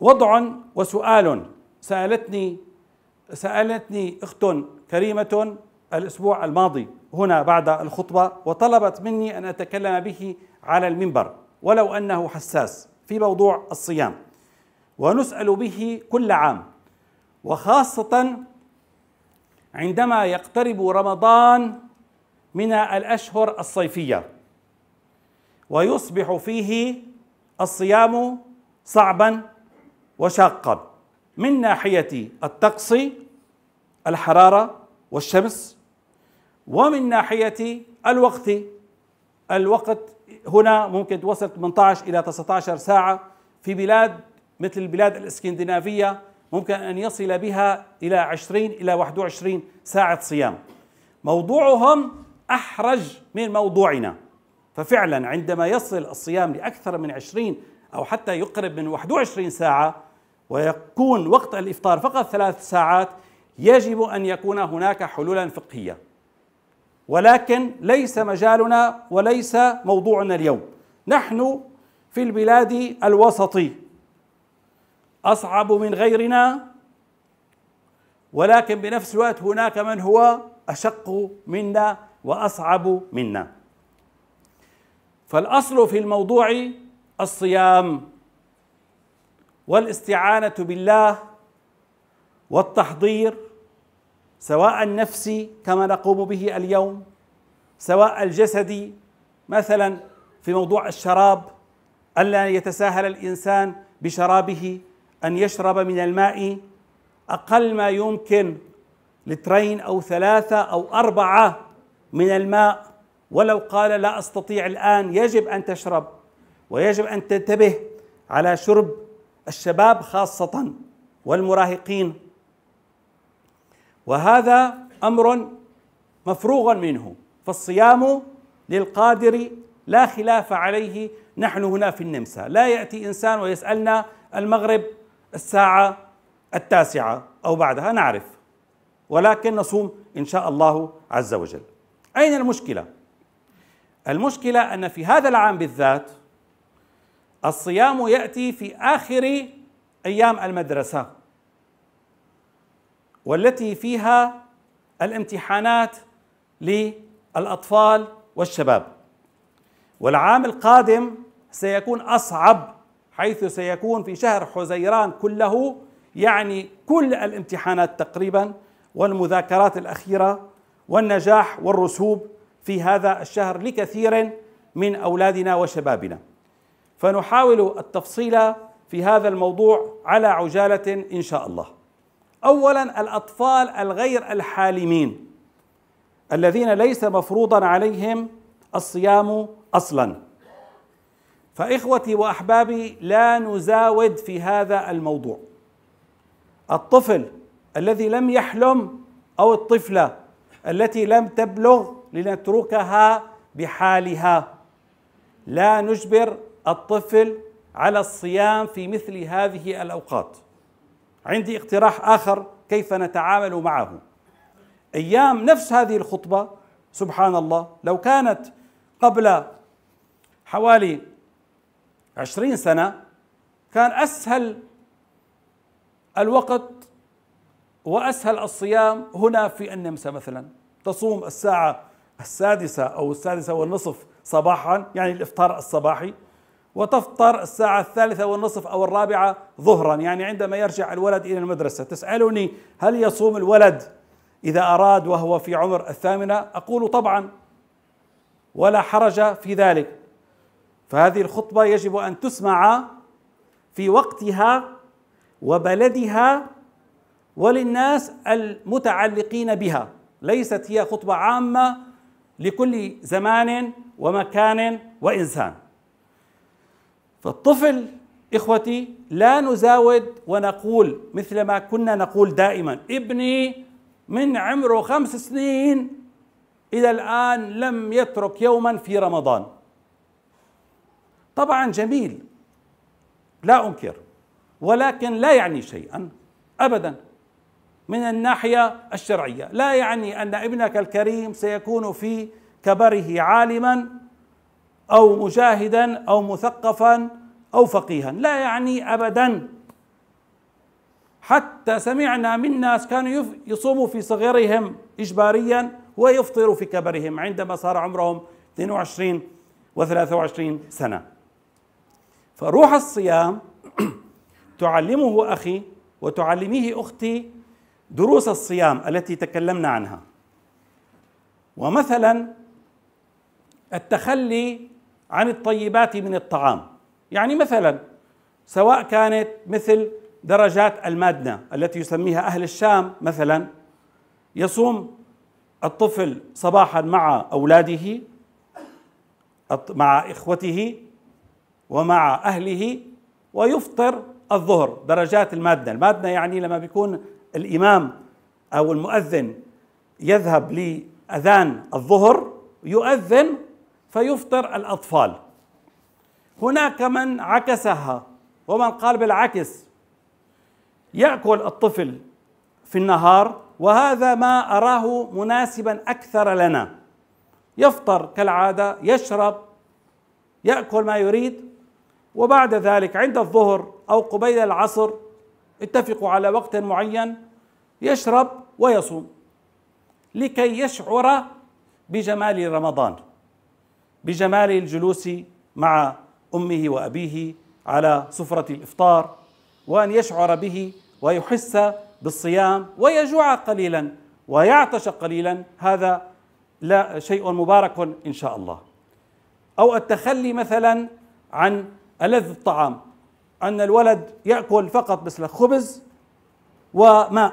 وضع وسؤال سالتني سالتني اخت كريمه الاسبوع الماضي هنا بعد الخطبه وطلبت مني ان اتكلم به على المنبر ولو انه حساس في موضوع الصيام ونسال به كل عام وخاصه عندما يقترب رمضان من الأشهر الصيفية ويصبح فيه الصيام صعبا وشاقا من ناحية الطقس الحرارة والشمس ومن ناحية الوقت الوقت هنا ممكن توصل 18 إلى 19 ساعة في بلاد مثل البلاد الاسكندنافية ممكن أن يصل بها إلى 20 إلى 21 ساعة صيام موضوعهم أحرج من موضوعنا ففعلا عندما يصل الصيام لأكثر من عشرين أو حتى يقرب من 21 ساعة ويكون وقت الإفطار فقط ثلاث ساعات يجب أن يكون هناك حلولا فقهية ولكن ليس مجالنا وليس موضوعنا اليوم نحن في البلاد الوسطي أصعب من غيرنا ولكن بنفس الوقت هناك من هو أشق منا وأصعب منا فالأصل في الموضوع الصيام والاستعانة بالله والتحضير سواء النفسي كما نقوم به اليوم سواء الجسدي مثلا في موضوع الشراب ألا يتساهل الإنسان بشرابه أن يشرب من الماء أقل ما يمكن لترين أو ثلاثة أو أربعة من الماء ولو قال لا استطيع الان يجب ان تشرب ويجب ان تنتبه على شرب الشباب خاصه والمراهقين وهذا امر مفروغ منه فالصيام للقادر لا خلاف عليه نحن هنا في النمسا لا ياتي انسان ويسالنا المغرب الساعه التاسعه او بعدها نعرف ولكن نصوم ان شاء الله عز وجل أين المشكلة؟ المشكلة أن في هذا العام بالذات الصيام يأتي في آخر أيام المدرسة والتي فيها الامتحانات للأطفال والشباب والعام القادم سيكون أصعب حيث سيكون في شهر حزيران كله يعني كل الامتحانات تقريبا والمذاكرات الأخيرة والنجاح والرسوب في هذا الشهر لكثير من اولادنا وشبابنا فنحاول التفصيل في هذا الموضوع على عجاله ان شاء الله اولا الاطفال الغير الحالمين الذين ليس مفروضا عليهم الصيام اصلا فاخوتي واحبابي لا نزاود في هذا الموضوع الطفل الذي لم يحلم او الطفله التي لم تبلغ لنتركها بحالها لا نجبر الطفل على الصيام في مثل هذه الاوقات عندي اقتراح اخر كيف نتعامل معه ايام نفس هذه الخطبه سبحان الله لو كانت قبل حوالي عشرين سنه كان اسهل الوقت وأسهل الصيام هنا في النمسا مثلا تصوم الساعة السادسة أو السادسة والنصف صباحا يعني الإفطار الصباحي وتفطر الساعة الثالثة والنصف أو الرابعة ظهرا يعني عندما يرجع الولد إلى المدرسة تسألني هل يصوم الولد إذا أراد وهو في عمر الثامنة أقول طبعا ولا حرج في ذلك فهذه الخطبة يجب أن تسمع في وقتها وبلدها وللناس المتعلقين بها ليست هي خطبة عامة لكل زمان ومكان وإنسان فالطفل إخوتي لا نزاود ونقول مثل ما كنا نقول دائما ابني من عمره خمس سنين إلى الآن لم يترك يوما في رمضان طبعا جميل لا أنكر ولكن لا يعني شيئا أبدا من الناحيه الشرعيه، لا يعني ان ابنك الكريم سيكون في كبره عالما او مجاهدا او مثقفا او فقيها، لا يعني ابدا حتى سمعنا من ناس كانوا يصوموا في صغرهم اجباريا ويفطروا في كبرهم عندما صار عمرهم 22 و 23 سنه. فروح الصيام تعلمه اخي وتعلميه اختي دروس الصيام التي تكلمنا عنها ومثلا التخلي عن الطيبات من الطعام يعني مثلا سواء كانت مثل درجات المادنة التي يسميها أهل الشام مثلا يصوم الطفل صباحا مع أولاده مع إخوته ومع أهله ويفطر الظهر درجات المادنة المادنة يعني لما بيكون الإمام أو المؤذن يذهب لأذان الظهر يؤذن فيفطر الأطفال هناك من عكسها ومن قال بالعكس يأكل الطفل في النهار وهذا ما أراه مناسبا أكثر لنا يفطر كالعادة يشرب يأكل ما يريد وبعد ذلك عند الظهر أو قبيل العصر اتفقوا على وقت معين يشرب ويصوم لكي يشعر بجمال رمضان بجمال الجلوس مع امه وابيه على سفره الافطار وان يشعر به ويحس بالصيام ويجوع قليلا ويعطش قليلا هذا لا شيء مبارك ان شاء الله او التخلي مثلا عن الذ الطعام أن الولد يأكل فقط مثل خبز وماء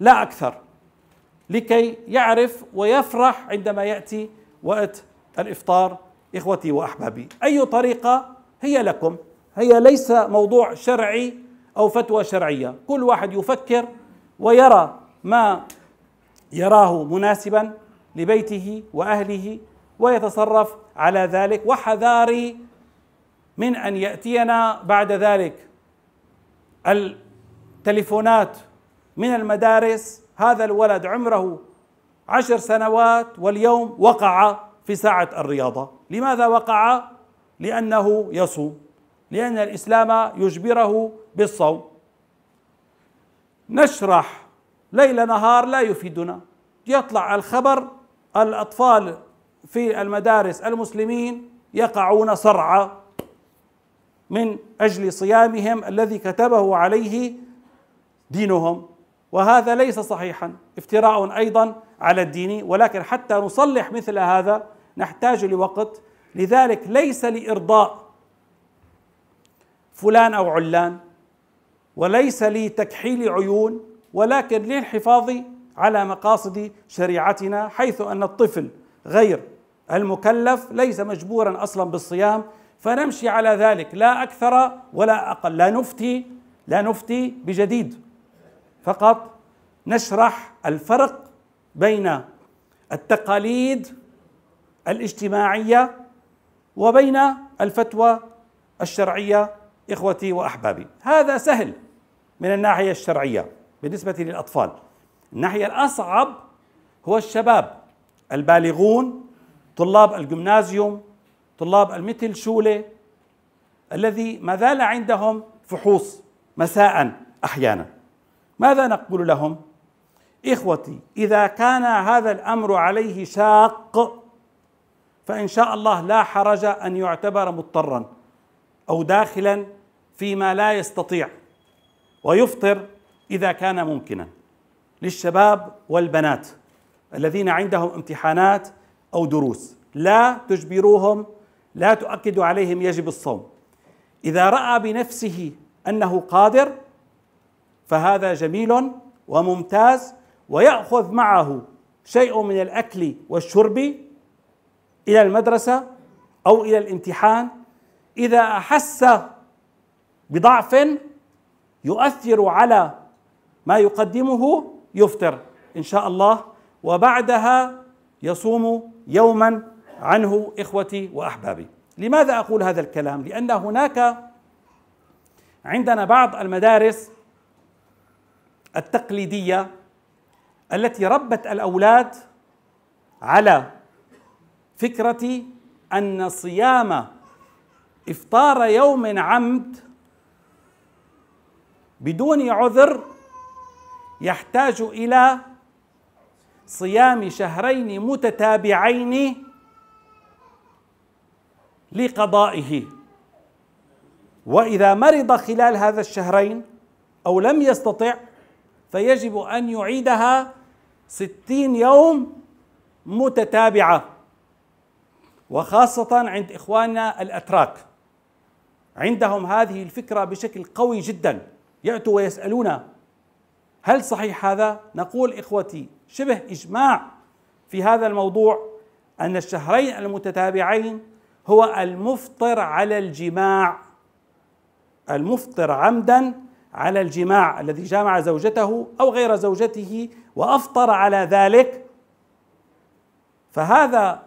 لا أكثر لكي يعرف ويفرح عندما يأتي وقت الإفطار إخوتي وأحبابي أي طريقة هي لكم هي ليس موضوع شرعي أو فتوى شرعية كل واحد يفكر ويرى ما يراه مناسبا لبيته وأهله ويتصرف على ذلك وحذاري من ان ياتينا بعد ذلك التليفونات من المدارس هذا الولد عمره عشر سنوات واليوم وقع في ساعه الرياضه لماذا وقع لانه يصوم لان الاسلام يجبره بالصوم نشرح ليل نهار لا يفيدنا يطلع الخبر الاطفال في المدارس المسلمين يقعون صرعى من اجل صيامهم الذي كتبه عليه دينهم وهذا ليس صحيحا افتراء ايضا على الدين ولكن حتى نصلح مثل هذا نحتاج لوقت لذلك ليس لارضاء فلان او علان وليس لتكحيل عيون ولكن للحفاظ على مقاصد شريعتنا حيث ان الطفل غير المكلف ليس مجبورا اصلا بالصيام فنمشي على ذلك لا اكثر ولا اقل لا نفتي لا نفتي بجديد فقط نشرح الفرق بين التقاليد الاجتماعيه وبين الفتوى الشرعيه اخوتي واحبابي هذا سهل من الناحيه الشرعيه بالنسبه للاطفال الناحيه الاصعب هو الشباب البالغون طلاب الجمنازيوم طلاب المثل شولة الذي ما زال عندهم فحوص مساء أحيانا ماذا نقول لهم إخوتي إذا كان هذا الأمر عليه شاق فإن شاء الله لا حرج أن يعتبر مضطرا أو داخلا فيما لا يستطيع ويفطر إذا كان ممكنا للشباب والبنات الذين عندهم امتحانات أو دروس لا تجبروهم لا تؤكد عليهم يجب الصوم اذا راى بنفسه انه قادر فهذا جميل وممتاز وياخذ معه شيء من الاكل والشرب الى المدرسه او الى الامتحان اذا احس بضعف يؤثر على ما يقدمه يفطر ان شاء الله وبعدها يصوم يوما عنه اخوتي واحبابي لماذا اقول هذا الكلام لان هناك عندنا بعض المدارس التقليديه التي ربت الاولاد على فكره ان صيام افطار يوم عمد بدون عذر يحتاج الى صيام شهرين متتابعين لقضائه واذا مرض خلال هذا الشهرين او لم يستطع فيجب ان يعيدها ستين يوم متتابعه وخاصه عند اخواننا الاتراك عندهم هذه الفكره بشكل قوي جدا ياتوا ويسالون هل صحيح هذا نقول اخوتي شبه اجماع في هذا الموضوع ان الشهرين المتتابعين هو المفطر على الجماع المفطر عمدا على الجماع الذي جامع زوجته او غير زوجته وافطر على ذلك فهذا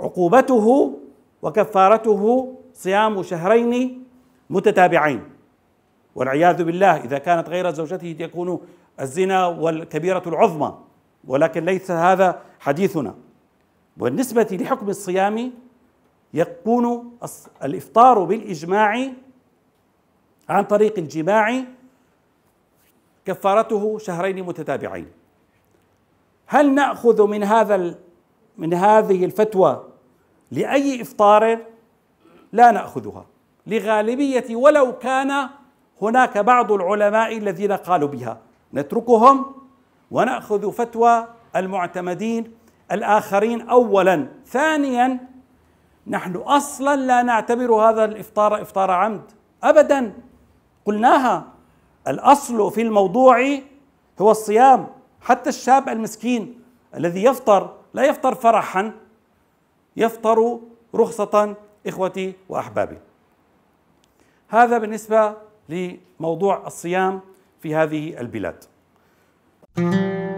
عقوبته وكفارته صيام شهرين متتابعين والعياذ بالله اذا كانت غير زوجته يكون الزنا والكبيره العظمى ولكن ليس هذا حديثنا بالنسبه لحكم الصيام يكون الافطار بالاجماع عن طريق الجماع كفارته شهرين متتابعين هل ناخذ من هذا من هذه الفتوى لاي افطار لا ناخذها لغالبيه ولو كان هناك بعض العلماء الذين قالوا بها نتركهم وناخذ فتوى المعتمدين الاخرين اولا ثانيا نحن اصلا لا نعتبر هذا الافطار افطار عمد ابدا قلناها الاصل في الموضوع هو الصيام حتى الشاب المسكين الذي يفطر لا يفطر فرحا يفطر رخصه اخوتي واحبابي هذا بالنسبه لموضوع الصيام في هذه البلاد thank you